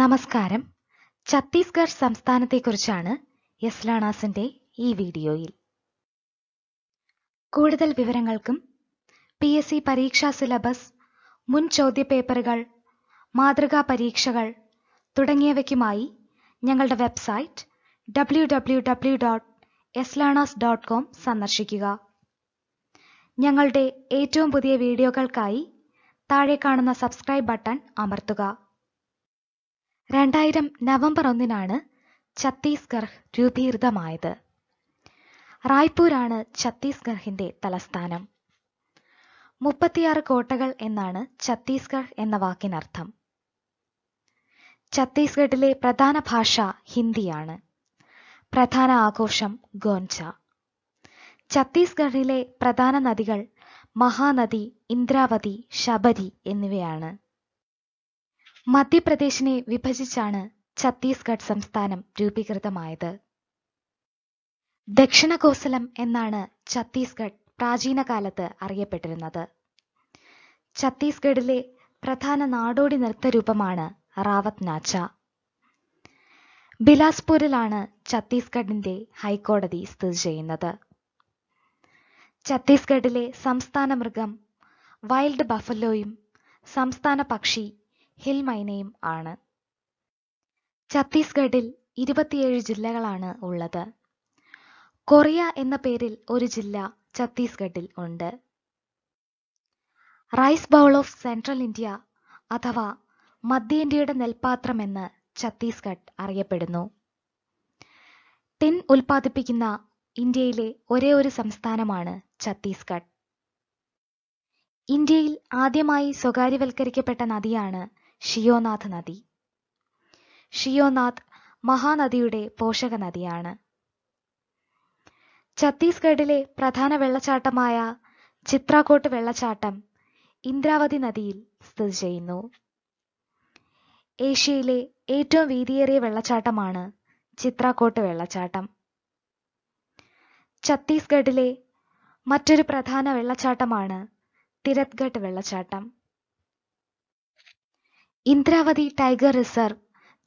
നമസ്കാരം ഛത്തീസ്ഗഡ് സംസ്ഥാനത്തെക്കുറിച്ചാണ് യസ്ലാണാസിന്റെ ഈ വീഡിയോയിൽ കൂടുതൽ വിവരങ്ങൾക്കും പി എസ് സി പരീക്ഷാ സിലബസ് മുൻ ചോദ്യപേപ്പറുകൾ മാതൃകാ പരീക്ഷകൾ തുടങ്ങിയവയ്ക്കുമായി ഞങ്ങളുടെ website W W W dot എസ്ലാണാസ് ഡോട്ട് കോം സന്ദർശിക്കുക ഞങ്ങളുടെ ഏറ്റവും പുതിയ വീഡിയോകൾക്കായി താഴെ കാണുന്ന സബ്സ്ക്രൈബ് ബട്ടൺ അമർത്തുക രണ്ടായിരം നവംബർ ഒന്നിനാണ് ഛത്തീസ്ഗർഹ് രൂപീകൃതമായത് റായ്പൂരാണ് ഛത്തീസ്ഗർഹിന്റെ തലസ്ഥാനം മുപ്പത്തിയാറ് കോട്ടകൾ എന്നാണ് ഛത്തീസ്ഗർഹ് എന്ന വാക്കിനർത്ഥം ഛത്തീസ്ഗഡിലെ പ്രധാന ഭാഷ ഹിന്ദിയാണ് പ്രധാന ആഘോഷം ഗോൻച ഛത്തീസ്ഗഡിലെ പ്രധാന നദികൾ മഹാനദി ഇന്ദ്രാവതി ശബരി എന്നിവയാണ് മധ്യപ്രദേശിനെ വിഭജിച്ചാണ് ഛത്തീസ്ഗഡ് സംസ്ഥാനം രൂപീകൃതമായത് ദക്ഷിണ കോസലം എന്നാണ് ഛത്തീസ്ഗഡ് പ്രാചീന കാലത്ത് അറിയപ്പെട്ടിരുന്നത് ഛത്തീസ്ഗഡിലെ പ്രധാന നാടോടി നൃത്ത രൂപമാണ് റാവത് നാച്ച ബിലാസ്പൂരിലാണ് ഛത്തീസ്ഗഡിന്റെ ഹൈക്കോടതി സ്ഥിതി ചെയ്യുന്നത് ഛത്തീസ്ഗഡിലെ സംസ്ഥാന മൃഗം വൈൽഡ് ബഫലോയും സംസ്ഥാന പക്ഷി ഹിൽമൈനയും ആണ് ഛത്തീസ്ഗഡിൽ ഇരുപത്തിയേഴ് ജില്ലകളാണ് ഉള്ളത് കൊറിയ എന്ന പേരിൽ ഒരു ജില്ല ഛത്തീസ്ഗഡിൽ ഉണ്ട് rice bowl of central India അഥവാ മധ്യേന്ത്യയുടെ നെൽപാത്രമെന്ന് ഛത്തീസ്ഗഡ് അറിയപ്പെടുന്നു ടിൻ ഉൽപ്പാദിപ്പിക്കുന്ന ഇന്ത്യയിലെ ഒരേ ഒരു സംസ്ഥാനമാണ് ഛത്തീസ്ഗഡ് ഇന്ത്യയിൽ ആദ്യമായി സ്വകാര്യവൽക്കരിക്കപ്പെട്ട നദിയാണ് ഷിയോനാഥ് നദി ഷിയോനാഥ് മഹാനദിയുടെ പോഷക നദിയാണ് ഛത്തീസ്ഗഡിലെ പ്രധാന വെള്ളച്ചാട്ടമായ ചിത്രാകോട്ട് വെള്ളച്ചാട്ടം ഇന്ദ്രാവതി നദിയിൽ സ്ഥിതി ചെയ്യുന്നു ഏഷ്യയിലെ ഏറ്റവും വീതിയേറിയ വെള്ളച്ചാട്ടമാണ് ചിത്രാകോട്ട് വെള്ളച്ചാട്ടം ഛത്തീസ്ഗഡിലെ മറ്റൊരു പ്രധാന വെള്ളച്ചാട്ടമാണ് തിരത്ഗഡ് വെള്ളച്ചാട്ടം ഇന്ദ്രാവതി ടൈഗർ റിസർവ്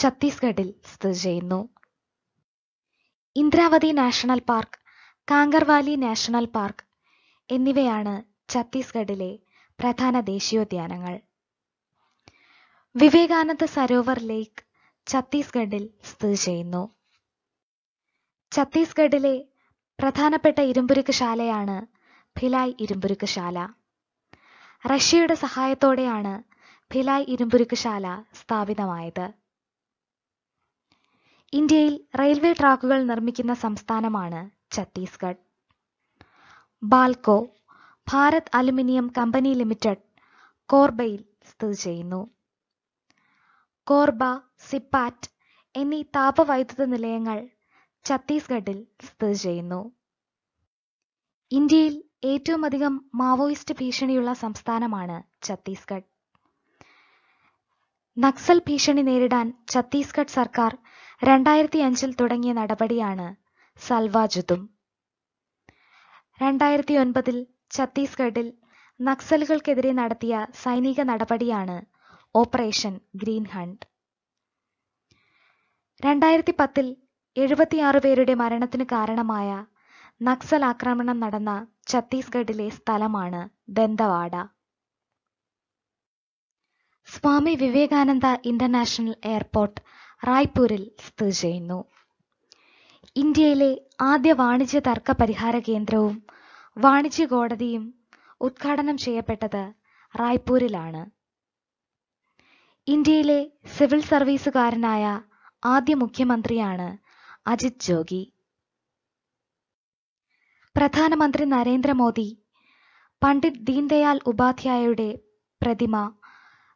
ഛത്തീസ്ഗഡിൽ സ്ഥിതി ചെയ്യുന്നു Indravati national park Kanger Valley national park എന്നിവയാണ് ഛത്തീസ്ഗഡിലെ പ്രധാന ദേശീയോദ്യാനങ്ങൾ വിവേകാനന്ദ സരോവർ ലേക്ക് ഛത്തീസ്ഗഡിൽ സ്ഥിതി ചെയ്യുന്നു ഛത്തീസ്ഗഡിലെ പ്രധാനപ്പെട്ട ഇരുമ്പുരുക്ക് ശാലയാണ് ഭിലായ് ഇരുമ്പുരുക്ക് ശാല റഷ്യയുടെ സഹായത്തോടെയാണ് ഭിലായ് ഇരുമ്പുരുക്കുശാല സ്ഥാപിതമായത് ഇന്ത്യയിൽ റെയിൽവേ ട്രാക്കുകൾ നിർമ്മിക്കുന്ന സംസ്ഥാനമാണ് Chhattisgarh BALCO Bharat aluminium company limited കോർബയിൽ സ്ഥിതി ചെയ്യുന്നു കോർബ സിപ്പാറ്റ് എന്നീ താപവൈദ്യുത നിലയങ്ങൾ ഛത്തീസ്ഗഡിൽ സ്ഥിതി ചെയ്യുന്നു ഇന്ത്യയിൽ ഏറ്റവും അധികം മാവോയിസ്റ്റ് ഭീഷണിയുള്ള സംസ്ഥാനമാണ് ഛത്തീസ്ഗഡ് നക്സൽ ഭീഷണി നേരിടാൻ ഛത്തീസ്ഗഡ് സർക്കാർ രണ്ടായിരത്തി അഞ്ചിൽ തുടങ്ങിയ നടപടിയാണ് സൽവാജുദും രണ്ടായിരത്തി ഒൻപതിൽ ഛത്തീസ്ഗഡിൽ നക്സലുകൾക്കെതിരെ നടത്തിയ സൈനിക നടപടിയാണ് ഓപ്പറേഷൻ ഗ്രീൻ ഹണ്ട് രണ്ടായിരത്തി പത്തിൽ എഴുപത്തിയാറ് പേരുടെ മരണത്തിന് കാരണമായ നക്സൽ ആക്രമണം നടന്ന ഛത്തീസ്ഗഡിലെ സ്ഥലമാണ് ദന്തവാഡ സ്വാമി വിവേകാനന്ദ ഇന്റർനാഷണൽ എയർപോർട്ട് റായ്പൂരിൽ സ്ഥിതി ചെയ്യുന്നു ഇന്ത്യയിലെ ആദ്യ വാണിജ്യ തർക്ക പരിഹാര കേന്ദ്രവും വാണിജ്യ കോടതിയും ഉദ്ഘാടനം ചെയ്യപ്പെട്ടത് റായ്പൂരിലാണ് ഇന്ത്യയിലെ സിവിൽ സർവീസുകാരനായ ആദ്യ മുഖ്യമന്ത്രിയാണ് അജിത് ജോഗി പ്രധാനമന്ത്രി നരേന്ദ്രമോദി പണ്ഡിറ്റ് ദീൻദയാൽ ഉപാധ്യായയുടെ പ്രതിമ